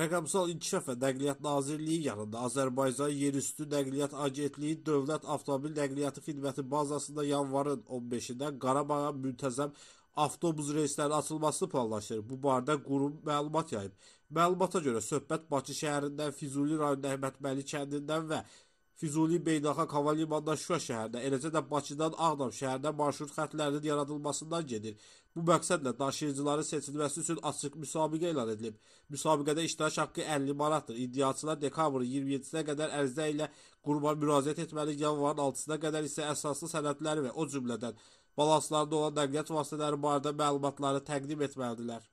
Rəqəmsal İnkişaf və Nəqliyyat Nazirliyi yanında Azərbaycan Yerüstü Nəqliyyat Agentliyi Dövlət Avtomobil Nəqliyyatı Xidməti bazasında yanvarın 15-də Qarabağa müntəzəm avtobus reyslərinin açılmasını planlaşdırır. Bu barədə qurum məlumat yayıb. Məlumata görə söhbət Bakı şəhərindən, Füzuli rayonunun Əhməd Məli kəndindən və Füzuli Beynəlxalq Hava Limanından Şuşa şəhərinə, eləcə də Bakıdan Ağdam şəhərinə marşrut xətlərinin yaradılmasından gedir. Bu məqsədlə daşıyıcıların seçilməsi üçün açıq müsabiqə elan edilib. Müsabiqədə iştirak haqqı 50 manatdır. İddiaçılar dekabrın 27-sinə qədər ərizə ilə quruma müraciət etməli, yanvarın 6-sına qədər isə əsaslı sənədləri və o cümlədən balanslarda olan nəqliyyat vasitələri barədə məlumatları təqdim etməlidirlər.